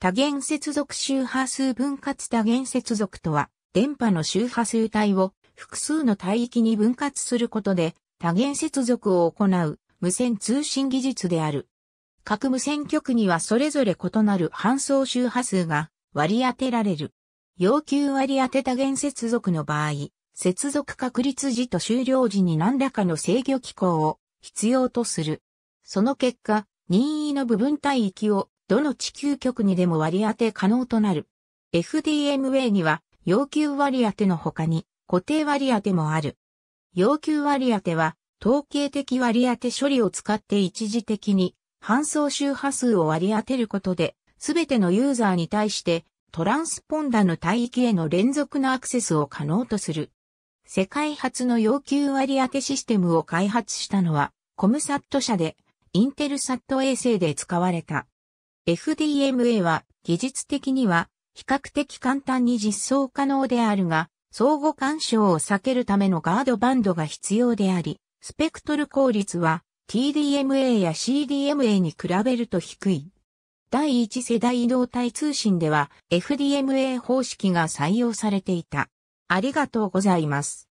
多元接続周波数分割多元接続とは、電波の周波数帯を複数の帯域に分割することで多元接続を行う無線通信技術である。各無線局にはそれぞれ異なる搬送周波数が割り当てられる。要求割り当て多元接続の場合、接続確立時と終了時に何らかの制御機構を必要とする。その結果、任意の部分帯域をどの地球局にでも割り当て可能となる。FDMA には要求割り当ての他に固定割り当てもある。要求割り当ては統計的割り当て処理を使って一時的に搬送周波数を割り当てることで、すべてのユーザーに対してトランスポンダの帯域への連続のアクセスを可能とする。世界初の要求割り当てシステムを開発したのは、コムサット社で、インテルサット衛星で使われた FDMA は技術的には比較的簡単に実装可能であるが、相互干渉を避けるためのガードバンドが必要であり、スペクトル効率は TDMA や CDMA に比べると低い。第1世代移動体通信では FDMA 方式が採用されていた。ありがとうございます。